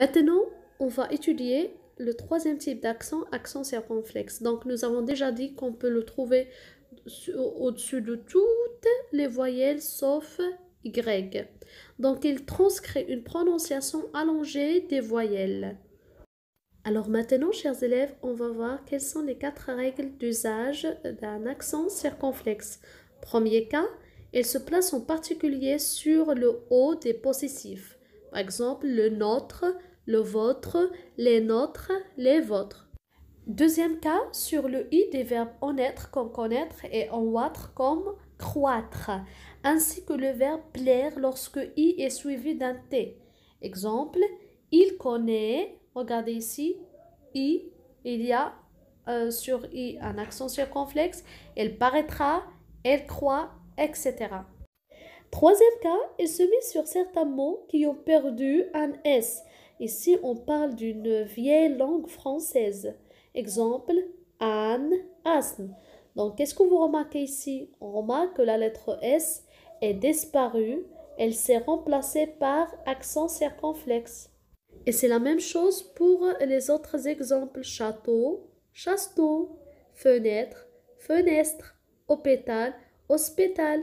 Maintenant, on va étudier le troisième type d'accent, accent circonflexe. Donc, nous avons déjà dit qu'on peut le trouver au-dessus de toutes les voyelles sauf Y. Donc, il transcrit une prononciation allongée des voyelles. Alors maintenant, chers élèves, on va voir quelles sont les quatre règles d'usage d'un accent circonflexe. Premier cas, il se place en particulier sur le haut des possessifs. Par exemple, le nôtre, le vôtre, les nôtres, les vôtres. Deuxième cas, sur le i des verbes en être comme connaître et en être comme croître, ainsi que le verbe plaire lorsque i est suivi d'un t. Exemple, il connaît, regardez ici, i, il y a euh, sur i un accent circonflexe, elle paraîtra, elle croit, etc. Troisième cas, il se met sur certains mots qui ont perdu un S. Ici, on parle d'une vieille langue française. Exemple, an, asne. Donc, qu'est-ce que vous remarquez ici On remarque que la lettre S est disparue. Elle s'est remplacée par accent circonflexe. Et c'est la même chose pour les autres exemples. Château, chasteau, fenêtre, fenêtre, hôpital, hôpital.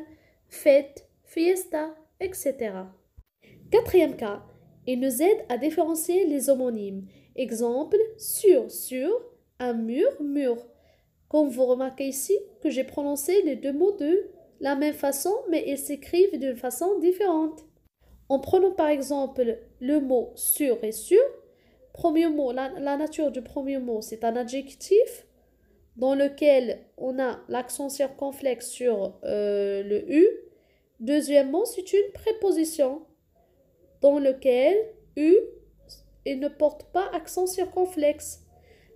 fête, fiesta, etc. Quatrième cas, il nous aide à différencier les homonymes. Exemple, sur, sur, un mur, mur. Comme vous remarquez ici que j'ai prononcé les deux mots de la même façon, mais ils s'écrivent d'une façon différente. En prenant par exemple le mot sur et sur, premier mot, la, nature du premier mot, c'est un adjectif dans lequel on a l'accent circonflexe sur euh, le U, Deuxièmement, c'est une préposition dans lequel U ne porte pas accent circonflexe.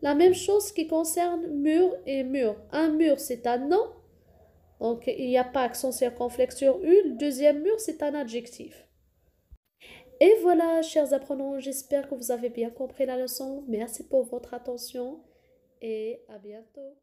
La même chose qui concerne mur et mur. Un mur, c'est un nom. Donc, il n'y a pas accent circonflexe sur U. Le deuxième mur, c'est un adjectif. Et voilà, chers apprenants, j'espère que vous avez bien compris la leçon. Merci pour votre attention et à bientôt.